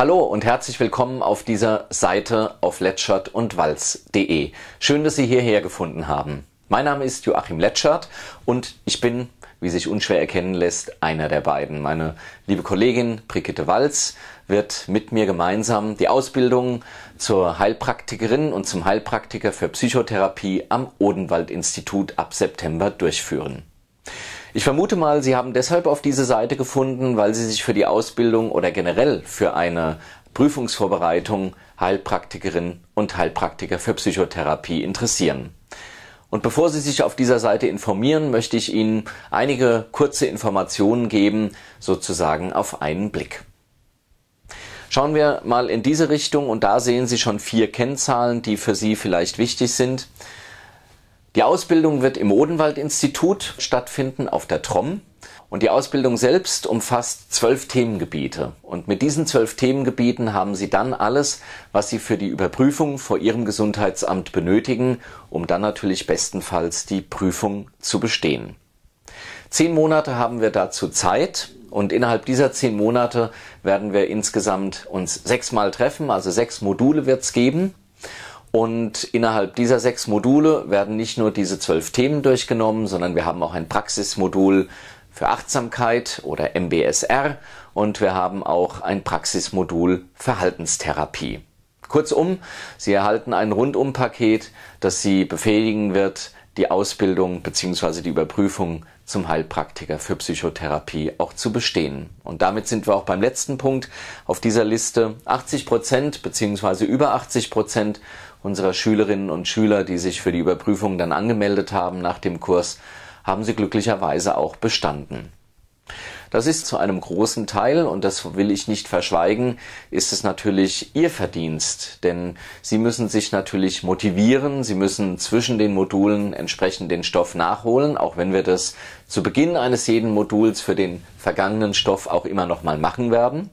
Hallo und herzlich willkommen auf dieser Seite auf letschert und walz.de. Schön, dass Sie hierher gefunden haben. Mein Name ist Joachim Letschert und ich bin, wie sich unschwer erkennen lässt, einer der beiden. Meine liebe Kollegin Brigitte Walz wird mit mir gemeinsam die Ausbildung zur Heilpraktikerin und zum Heilpraktiker für Psychotherapie am Odenwald Institut ab September durchführen. Ich vermute mal, Sie haben deshalb auf diese Seite gefunden, weil Sie sich für die Ausbildung oder generell für eine Prüfungsvorbereitung Heilpraktikerin und Heilpraktiker für Psychotherapie interessieren. Und bevor Sie sich auf dieser Seite informieren, möchte ich Ihnen einige kurze Informationen geben, sozusagen auf einen Blick. Schauen wir mal in diese Richtung und da sehen Sie schon vier Kennzahlen, die für Sie vielleicht wichtig sind. Die Ausbildung wird im Odenwald-Institut stattfinden auf der Tromm. Und die Ausbildung selbst umfasst zwölf Themengebiete. Und mit diesen zwölf Themengebieten haben Sie dann alles, was Sie für die Überprüfung vor Ihrem Gesundheitsamt benötigen, um dann natürlich bestenfalls die Prüfung zu bestehen. Zehn Monate haben wir dazu Zeit. Und innerhalb dieser zehn Monate werden wir insgesamt uns sechsmal treffen, also sechs Module wird es geben. Und innerhalb dieser sechs Module werden nicht nur diese zwölf Themen durchgenommen, sondern wir haben auch ein Praxismodul für Achtsamkeit oder MBSR und wir haben auch ein Praxismodul Verhaltenstherapie. Kurzum, Sie erhalten ein Rundumpaket, das Sie befähigen wird, die Ausbildung bzw. die Überprüfung zum Heilpraktiker für Psychotherapie auch zu bestehen. Und damit sind wir auch beim letzten Punkt auf dieser Liste. 80 Prozent bzw. über 80 Prozent unserer Schülerinnen und Schüler, die sich für die Überprüfung dann angemeldet haben nach dem Kurs, haben sie glücklicherweise auch bestanden. Das ist zu einem großen Teil, und das will ich nicht verschweigen, ist es natürlich Ihr Verdienst, denn Sie müssen sich natürlich motivieren, Sie müssen zwischen den Modulen entsprechend den Stoff nachholen, auch wenn wir das zu Beginn eines jeden Moduls für den vergangenen Stoff auch immer nochmal machen werden.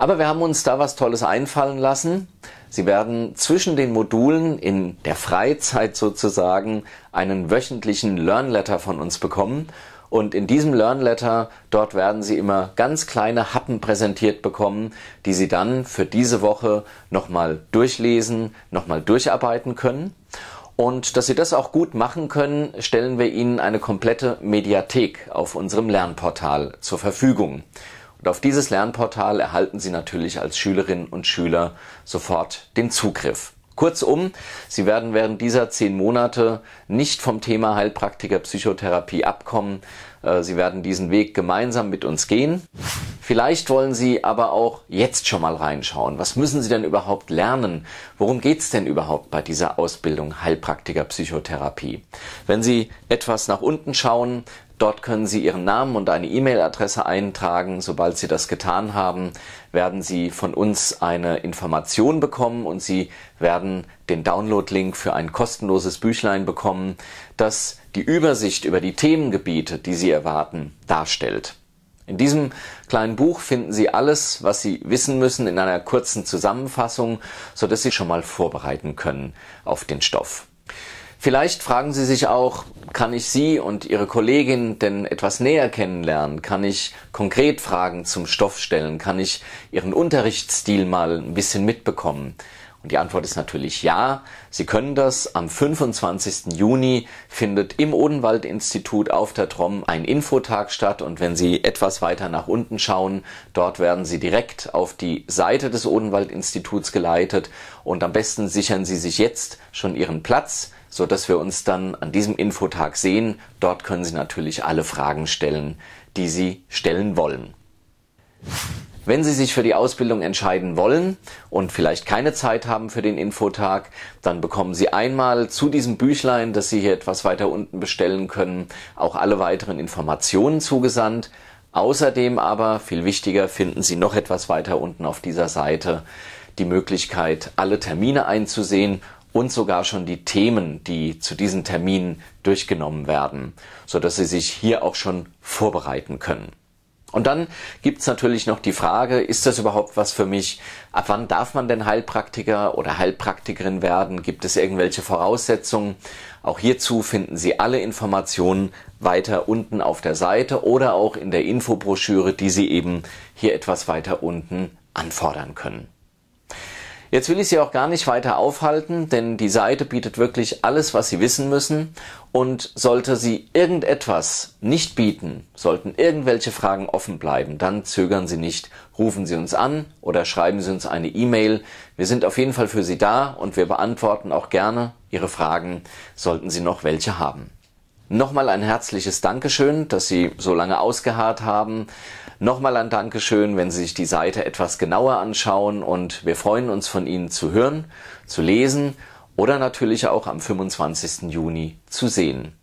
Aber wir haben uns da was Tolles einfallen lassen. Sie werden zwischen den Modulen in der Freizeit sozusagen einen wöchentlichen Learnletter von uns bekommen. Und in diesem Learnletter, dort werden Sie immer ganz kleine Happen präsentiert bekommen, die Sie dann für diese Woche nochmal durchlesen, nochmal durcharbeiten können. Und dass Sie das auch gut machen können, stellen wir Ihnen eine komplette Mediathek auf unserem Lernportal zur Verfügung. Und auf dieses Lernportal erhalten Sie natürlich als Schülerinnen und Schüler sofort den Zugriff. Kurzum, Sie werden während dieser zehn Monate nicht vom Thema Heilpraktiker Psychotherapie abkommen. Äh, Sie werden diesen Weg gemeinsam mit uns gehen. Vielleicht wollen Sie aber auch jetzt schon mal reinschauen. Was müssen Sie denn überhaupt lernen? Worum geht es denn überhaupt bei dieser Ausbildung Heilpraktiker Psychotherapie? Wenn Sie etwas nach unten schauen, Dort können Sie Ihren Namen und eine E-Mail-Adresse eintragen. Sobald Sie das getan haben, werden Sie von uns eine Information bekommen und Sie werden den Download-Link für ein kostenloses Büchlein bekommen, das die Übersicht über die Themengebiete, die Sie erwarten, darstellt. In diesem kleinen Buch finden Sie alles, was Sie wissen müssen, in einer kurzen Zusammenfassung, so dass Sie schon mal vorbereiten können auf den Stoff. Vielleicht fragen Sie sich auch, kann ich Sie und Ihre Kollegin denn etwas näher kennenlernen? Kann ich konkret Fragen zum Stoff stellen? Kann ich Ihren Unterrichtsstil mal ein bisschen mitbekommen? Und die Antwort ist natürlich ja. Sie können das. Am 25. Juni findet im Odenwald-Institut auf der Tromm ein Infotag statt. Und wenn Sie etwas weiter nach unten schauen, dort werden Sie direkt auf die Seite des Odenwald-Instituts geleitet. Und am besten sichern Sie sich jetzt schon Ihren Platz so dass wir uns dann an diesem Infotag sehen. Dort können Sie natürlich alle Fragen stellen, die Sie stellen wollen. Wenn Sie sich für die Ausbildung entscheiden wollen und vielleicht keine Zeit haben für den Infotag, dann bekommen Sie einmal zu diesem Büchlein, das Sie hier etwas weiter unten bestellen können, auch alle weiteren Informationen zugesandt. Außerdem aber, viel wichtiger, finden Sie noch etwas weiter unten auf dieser Seite die Möglichkeit, alle Termine einzusehen und sogar schon die Themen, die zu diesen Terminen durchgenommen werden, so dass Sie sich hier auch schon vorbereiten können. Und dann gibt's natürlich noch die Frage, ist das überhaupt was für mich? Ab wann darf man denn Heilpraktiker oder Heilpraktikerin werden? Gibt es irgendwelche Voraussetzungen? Auch hierzu finden Sie alle Informationen weiter unten auf der Seite oder auch in der Infobroschüre, die Sie eben hier etwas weiter unten anfordern können. Jetzt will ich Sie auch gar nicht weiter aufhalten, denn die Seite bietet wirklich alles, was Sie wissen müssen. Und sollte sie irgendetwas nicht bieten, sollten irgendwelche Fragen offen bleiben, dann zögern Sie nicht. Rufen Sie uns an oder schreiben Sie uns eine E-Mail. Wir sind auf jeden Fall für Sie da und wir beantworten auch gerne Ihre Fragen, sollten Sie noch welche haben. Nochmal ein herzliches Dankeschön, dass Sie so lange ausgeharrt haben. Nochmal ein Dankeschön, wenn Sie sich die Seite etwas genauer anschauen und wir freuen uns von Ihnen zu hören, zu lesen oder natürlich auch am 25. Juni zu sehen.